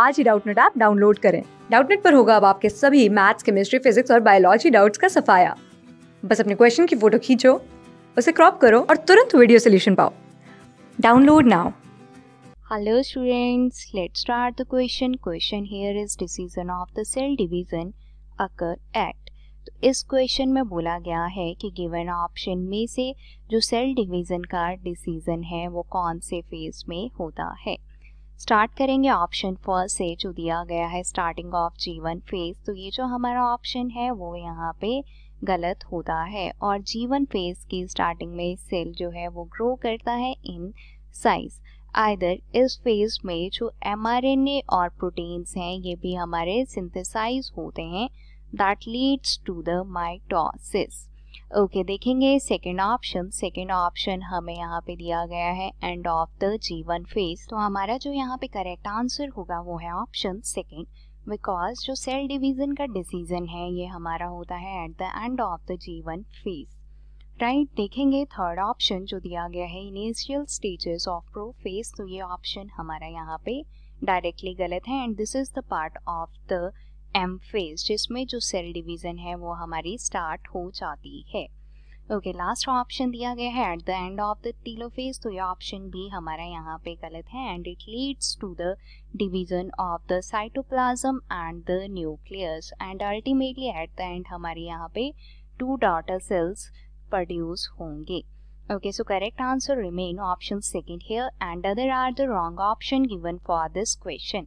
आज ही Doubtnut app download करें डाउटनेट पर होगा अब आपके सभी मैथ्स केमिस्ट्री फिजिक्स और बायोलॉजी डाउट्स का सफाया बस अपने क्वेश्चन की फोटो खींचो उसे क्रॉप करो और तुरंत वीडियो सोल्यूशन पाओ download now hello students let start the question question here is decision of the cell division occur at. तो इस क्वेश्चन में बोला गया है कि गिवन ऑप्शन में से जो सेल डिवीजन का डिसीजन है वो कौन से फेज में होता है स्टार्ट करेंगे ऑप्शन फर्स्ट से जो दिया गया है स्टार्टिंग ऑफ जीवन फेज तो ये जो हमारा ऑप्शन है वो यहाँ पे गलत होता है और जीवन फेज की स्टार्टिंग में सेल जो है वो ग्रो करता है इन साइज आइदर इस फेज में जो एम और प्रोटीन्स हैं ये भी हमारे सिंथेसाइज होते हैं that leads to the mitosis okay okay, देखेंगे सेकेंड ऑप्शन सेकेंड ऑप्शन हमें यहाँ पे दिया गया है end of the G one phase तो हमारा जो यहाँ पे करेक्ट आंसर होगा वो है ऑप्शन सेकेंड बिकॉज जो सेल डिवीजन का डिसीजन है ये हमारा होता है at the end of the G one phase right देखेंगे थर्ड ऑप्शन जो दिया गया है initial stages of prophase तो ये ऑप्शन हमारा यहाँ पे डायरेक्टली गलत है and this is the part of the M phase जिसमें जो सेल डिवीज़न है वो हमारी स्टार्ट हो जाती है ओके लास्ट ऑप्शन दिया गया है at the end of the telophase तो ये ऑप्शन भी हमारा यहाँ पे गलत है and it leads to the division of the cytoplasm and the nucleus and ultimately at the end हमारे यहाँ पे टू डॉटर सेल्स प्रोड्यूस होंगे okay so correct answer remain option second here and other are the wrong option given for this question